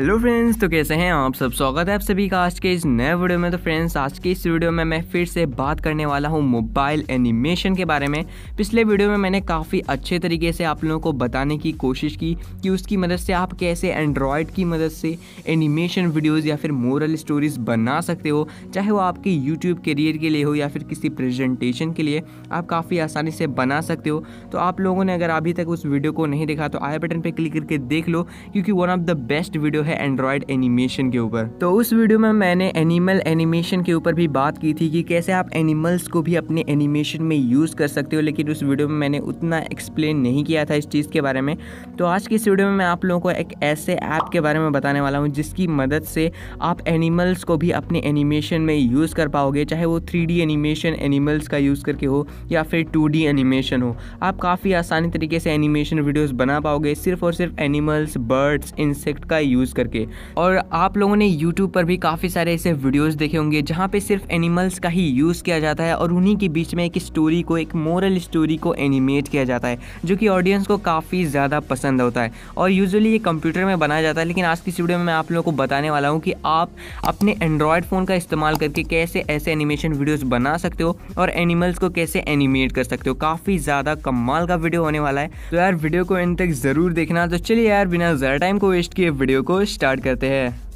hello friends तो कैसे हैं आप सब स्वागत है आप सभी का आज के इस नए वीडियो में तो फ्रेंड्स आज के इस वीडियो में मैं फिर से बात करने वाला हूं मोबाइल एनिमेशन के बारे में पिछले वीडियो में मैंने काफ़ी अच्छे तरीके से आप लोगों को बताने की कोशिश की कि उसकी मदद से आप कैसे एंड्रॉयड की मदद से एनिमेशन वीडियोज़ या फिर मोरल स्टोरीज़ बना सकते हो चाहे वो आपके यूट्यूब करियर के लिए हो या फिर किसी प्रेजेंटेशन के लिए आप काफ़ी आसानी से बना सकते हो तो आप लोगों ने अगर अभी तक उस वीडियो को नहीं देखा तो आई बटन पर क्लिक करके देख लो क्योंकि one of the best video है एंड्रॉयड एनिमेशन के ऊपर तो उस वीडियो में मैंने एनिमल एनिमेशन के ऊपर भी बात की थी कि कैसे आप एनिमल्स को भी अपने एनिमेशन में यूज़ कर सकते हो लेकिन उस वीडियो में मैंने उतना एक्सप्लेन नहीं किया था इस चीज़ के बारे में तो आज की इस वीडियो में मैं आप लोगों को एक ऐसे ऐप के बारे में बताने वाला हूँ जिसकी मदद से आप एनिमल्स को भी अपने एनिमेशन में यूज़ कर पाओगे चाहे वो थ्री एनिमेशन एनिमल्स का यूज़ करके हो या फिर टू एनिमेशन हो आप काफ़ी आसानी तरीके से एनिमेशन वीडियोज़ बना पाओगे सिर्फ और सिर्फ एनिमल्स बर्ड्स इंसेक्ट का यूज़ करके और आप लोगों ने यूट्यूब पर भी काफ़ी सारे ऐसे वीडियोज़ देखे होंगे जहाँ पे सिर्फ एनिमल्स का ही यूज़ किया जाता है और उन्हीं के बीच में एक स्टोरी को एक मोरल स्टोरी को एनिमेट किया जाता है जो कि ऑडियंस को काफ़ी ज़्यादा पसंद होता है और यूजअली ये कंप्यूटर में बनाया जाता है लेकिन आज की वीडियो में मैं आप लोगों को बताने वाला हूँ कि आप अपने एंड्रॉयड फ़ोन का इस्तेमाल करके कैसे ऐसे एनिमेशन वीडियोज़ बना सकते हो और एनिमल्स को कैसे एनिमेट कर सकते हो काफ़ी ज़्यादा कमाल का वीडियो होने वाला है तो यार वीडियो को इन तक ज़रूर देखना तो चलिए यार बिना ज़्यादा टाइम को वेस्ट किए वीडियो को स्टार्ट करते हैं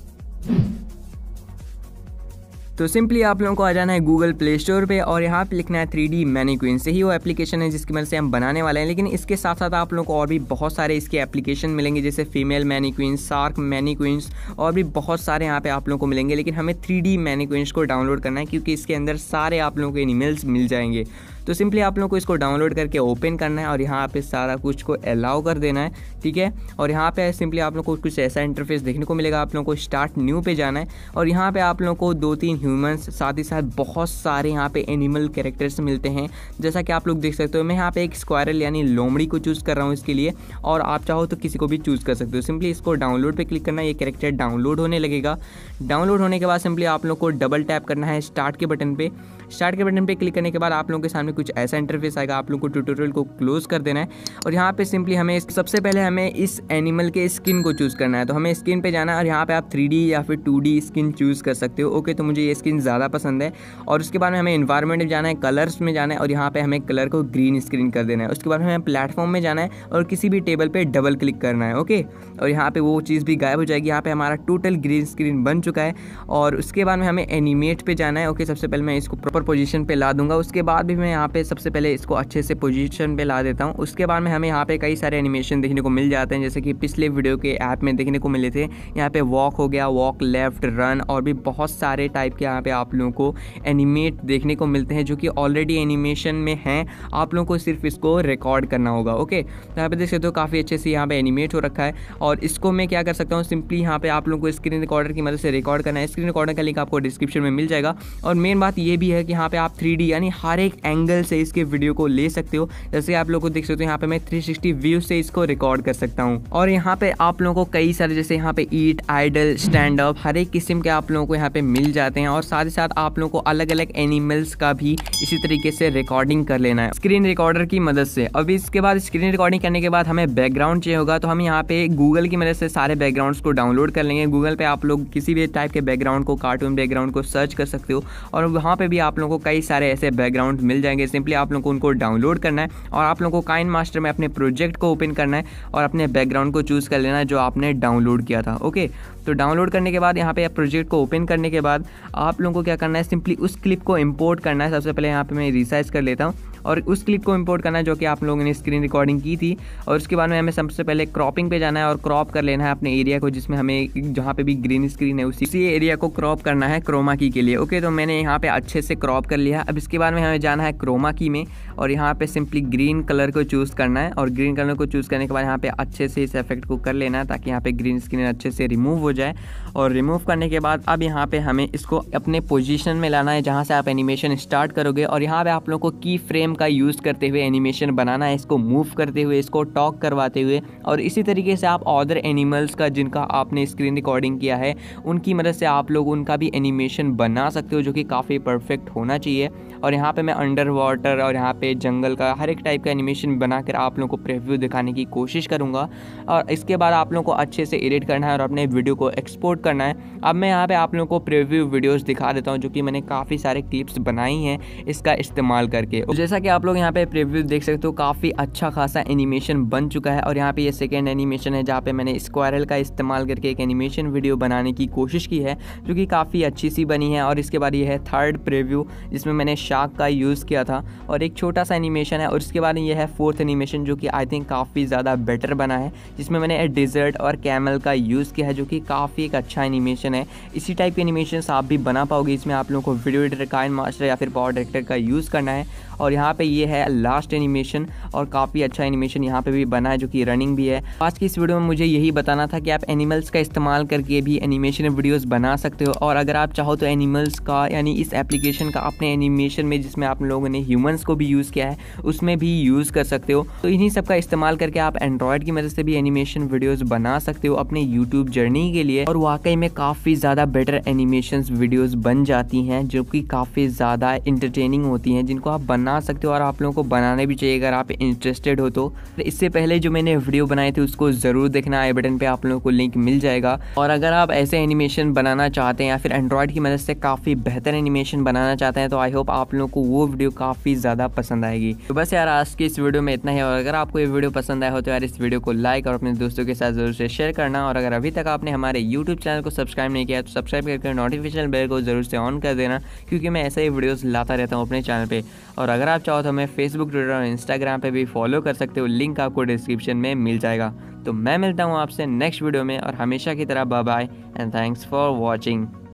तो सिंपली आप लोगों को आ जाना है गूगल प्ले स्टोर पे और यहाँ पे लिखना है थ्री डी मैनी क्वीन ही वो एप्लीकेशन है जिसकी मदद से हम बनाने वाले हैं लेकिन इसके साथ साथ आप लोगों को और भी बहुत सारे इसके एप्लीकेशन मिलेंगे जैसे female many queens shark many queens और भी बहुत सारे यहाँ पे आप लोगों को मिलेंगे लेकिन हमें थ्री डी मैनी को डाउनलोड करना है क्योंकि इसके अंदर सारे आप लोगों के एनिमल्स मिल जाएंगे तो सिंपली आप लोग को इसको डाउनलोड करके ओपन करना है और यहाँ पे सारा कुछ को अलाउ कर देना है ठीक है और यहाँ पे सिंपली आप लोग को कुछ ऐसा इंटरफेस देखने को मिलेगा आप लोगों को स्टार्ट न्यू पे जाना है और यहाँ पे आप लोगों को दो तीन ह्यूमंस साथ ही साथ बहुत सारे यहाँ पे एनिमल कैरेक्टर्स मिलते हैं जैसा कि आप लोग देख सकते हो मैं यहाँ पे एक स्क्वायरल यानी लोमड़ी को चूज़ कर रहा हूँ इसके लिए और आप चाहो तो किसी को भी चूज़ कर सकते हो सिंपली इसको डाउनलोड पर क्लिक करना ये कैरेक्टर डाउनलोड होने लगेगा डाउनलोड होने के बाद सिंपली आप लोग को डबल टैप करना है स्टार्ट के बटन पर स्टार्ट के बटन पर क्लिक करने के बाद आप लोगों के सामने में कुछ ऐसा इंटरफेस आएगा आप लोग को ट्यूटोरियल को क्लोज कर देना है और यहाँ पे सिंपली हमें सबसे पहले हमें इस एनिमल के स्किन को चूज़ करना है तो हमें स्किन पे जाना है और यहाँ पे आप थ्री या फिर टू स्किन चूज़ कर सकते हो ओके तो मुझे ये स्किन ज़्यादा पसंद है और उसके बाद में हमें इन्वायरमेंट में जाना है कलर्स में जाना है और यहाँ पर हमें कलर को ग्रीन स्क्रीन कर देना है उसके बाद हमें प्लेटफॉर्म में जाना है और किसी भी टेबल पर डबल क्लिक करना है ओके और यहाँ पर वो चीज़ भी गायब हो जाएगी यहाँ पर हमारा टोटल ग्रीन स्क्रीन बन चुका है और उसके बाद में हमें एनिमेट पर जाना है ओके सबसे पहले मैं इसको प्रॉपर पोजिशन पर ला दूंगा उसके बाद भी मैं यहाँ पे सबसे पहले इसको अच्छे से पोजीशन पे ला देता हूँ उसके बाद में हमें यहाँ पे कई सारे एनिमेशन देखने को मिल जाते हैं जैसे कि पिछले वीडियो के ऐप में देखने को मिले थे यहाँ पे वॉक हो गया वॉक लेफ्ट रन और भी बहुत सारे टाइप के यहाँ पे आप लोगों को एनिमेट देखने को मिलते हैं जो कि ऑलरेडी एनिमेशन में हैं आप लोगों को सिर्फ इसको रिकॉर्ड करना होगा ओके तो यहाँ पे देख सकते हो काफ़ी अच्छे से यहाँ पे एनिमेट हो रखा है और इसको मैं क्या कर सकता हूँ सिंपली यहाँ पर आप लोगों को स्क्रीन रिकॉर्डर की मदद से रिकॉर्ड करना है स्क्रीन रिकॉर्डर का लिंक आपको डिस्क्रिप्शन में मिल जाएगा और मेन बात यह भी है कि यहाँ पर आप थ्री यानी हर एक एंगल एंगल से इसके वीडियो को ले सकते हो जैसे आप लोग को देख सकते हो यहाँ पे मैं 360 व्यू से इसको रिकॉर्ड कर सकता हूँ और यहाँ पे आप लोगों को कई सारे जैसे यहाँ पे ईट आइडल स्टैंड अप हर एक किस्म के आप लोगों को यहाँ पे मिल जाते हैं और साथ ही साथ आप लोगों को अलग अलग एनिमल्स का भी इसी तरीके से रिकॉर्डिंग कर लेना है स्क्रीन रिकॉर्डर की मदद से अब इसके बाद स्क्रीन रिकॉर्डिंग करने के बाद हमें बैकग्राउंड चाहिए होगा तो हम यहाँ पे गूगल की मदद से सारे बैकग्राउंड को डाउनलोड कर लेंगे गूगल पे आप लोग किसी भी टाइप के बैकग्राउंड को कार्टून बैकग्राउंड को सर्च कर सकते हो और वहाँ पे भी आप लोगों को कई सारे ऐसे बैकग्राउंड मिल जाएंगे करेंगे सिंपली आप लोगों को उनको डाउनलोड करना है और आप लोगों को काइन मास्टर में अपने प्रोजेक्ट को ओपन करना है और अपने बैकग्राउंड को चूज़ कर लेना है जो आपने डाउनलोड किया था ओके तो डाउनलोड करने के बाद यहाँ पे प्रोजेक्ट को ओपन करने के बाद आप लोगों को क्या करना है सिंपली उस क्लिप को इम्पोर्ट करना है सबसे पहले यहाँ पर मैं रिसाइज कर लेता हूँ और उस क्लिप को इम्पोर्ट करना है जो कि आप लोगों ने स्क्रीन रिकॉर्डिंग की थी और उसके बाद में हमें सबसे पहले क्रॉपिंग पे जाना है और क्रॉप कर लेना है अपने एरिया को जिसमें हमें जहाँ पे भी ग्रीन स्क्रीन है उसी उसी एरिया को क्रॉप करना है क्रोमा की के लिए ओके तो मैंने यहाँ पे अच्छे से क्रॉप कर लिया अब इसके बाद में हमें जाना है क्रोमा की में और यहाँ पे सिंपली ग्रीन कलर को चूज़ करना है और ग्रीन कलर को चूज़ करने के बाद यहाँ पे अच्छे से इस इफेक्ट को कर लेना है ताकि यहाँ पे ग्रीन स्क्रीन अच्छे से रिमूव हो जाए और रिमूव करने के बाद अब यहाँ पे हमें इसको अपने पोजिशन में लाना है जहाँ से आप एनिमेशन स्टार्ट करोगे और यहाँ पर आप लोग को की फ्रेम मीडियम का यूज़ करते हुए एनिमेशन बनाना है इसको मूव करते हुए इसको टॉक करवाते हुए और इसी तरीके से आप ऑदर एनिमल्स का जिनका आपने स्क्रीन रिकॉर्डिंग किया है उनकी मदद से आप लोग उनका भी एनिमेशन बना सकते हो जो कि काफ़ी परफेक्ट होना चाहिए और यहाँ पर मैं अंडर वाटर और यहाँ पर जंगल का हर एक टाइप का एनिमेशन बनाकर आप लोगों को प्रिव्यू दिखाने की कोशिश करूँगा और इसके बाद आप लोगों को अच्छे से एडिट करना है और अपने वीडियो को एक्सपोर्ट करना है अब मैं यहाँ पर आप लोगों को प्रिव्यू वीडियोज़ दिखा देता हूँ जो कि मैंने काफ़ी सारे क्लिप्स बनाई हैं इसका इस्तेमाल करके जैसा कि आप लोग यहाँ पे प्रीव्यू देख सकते हो काफ़ी अच्छा खासा एनिमेशन बन चुका है और यहाँ पे ये सेकेंड एनिमेशन है जहाँ पे मैंने स्क्वायरल का इस्तेमाल करके एक एनिमेशन वीडियो बनाने की कोशिश की है जो कि काफ़ी अच्छी सी बनी है और इसके बाद ये है थर्ड प्रिव्यू जिसमें मैंने शार्क का यूज़ किया था और एक छोटा सा एनिमेशन है और इसके बाद ये है फोर्थ एनिमेशन जो कि आई थिंक काफ़ी ज़्यादा बेटर बना है जिसमें मैंने डिजर्ट और कैमल का यूज़ किया है जो कि काफ़ी एक अच्छा एनिमेशन है इसी टाइप के एनिमेशन आप भी बना पाओगे इसमें आप लोगों को वीडियो एडिटर काइन मास्टर या फिर पावर डायरेक्टर का यूज़ करना है और यहाँ पे ये है लास्ट एनिमेशन और काफ़ी अच्छा एनिमेशन यहाँ पे भी बना है जो कि रनिंग भी है आज की इस वीडियो में मुझे यही बताना था कि आप एनिमल्स का इस्तेमाल करके भी एनिमेशन वीडियोस बना सकते हो और अगर आप चाहो तो एनिमल्स का यानी इस एप्लीकेशन का अपने एनिमेशन में जिसमें आप लोगों ने ह्यूमन्स को भी यूज़ किया है उसमें भी यूज़ कर सकते हो तो इन्हीं सब का इस्तेमाल करके आप एंड्रॉयड की मदद से भी एनिमेशन वीडियोज़ बना सकते हो अपने यूट्यूब जर्नी के लिए और वाकई में काफ़ी ज़्यादा बेटर एनिमेशन वीडियोज़ बन जाती हैं जो कि काफ़ी ज़्यादा इंटरटेनिंग होती हैं जिनको आप बना बना सकते हो और आप लोगों को बनाने भी चाहिए अगर आप इंटरेस्टेड हो तो इससे पहले जो मैंने वीडियो बनाए थे उसको ज़रूर देखना आई बटन पर आप लोगों को लिंक मिल जाएगा और अगर आप ऐसे एनिमेशन बनाना चाहते हैं या फिर एंड्रॉयड की मदद से काफ़ी बेहतर एनिमेशन बनाना चाहते हैं तो आई होप आप लोगों को वो वीडियो काफ़ी ज़्यादा पसंद आएगी तो बस यार आज की इस वीडियो में इतना ही और अगर आपको ये वीडियो पसंद आया हो तो यार इस वीडियो को लाइक और अपने दोस्तों के साथ ज़रूर से शेयर करना और अगर अभी तक आपने हमारे यूट्यूब चैनल को सब्सक्राइब नहीं किया तो सब्सक्राइब करके नोटिफिकेशन बेल को ज़रूर से ऑन कर देना क्योंकि मैं ऐसे ही वीडियोज़ लाता रहता हूँ अपने चैनल पर और अगर अगर आप चाहो तो हमें फेसबुक ट्विटर और इंस्टाग्राम पे भी फॉलो कर सकते हो लिंक आपको डिस्क्रिप्शन में मिल जाएगा तो मैं मिलता हूँ आपसे नेक्स्ट वीडियो में और हमेशा की तरह bye bye and thanks for watching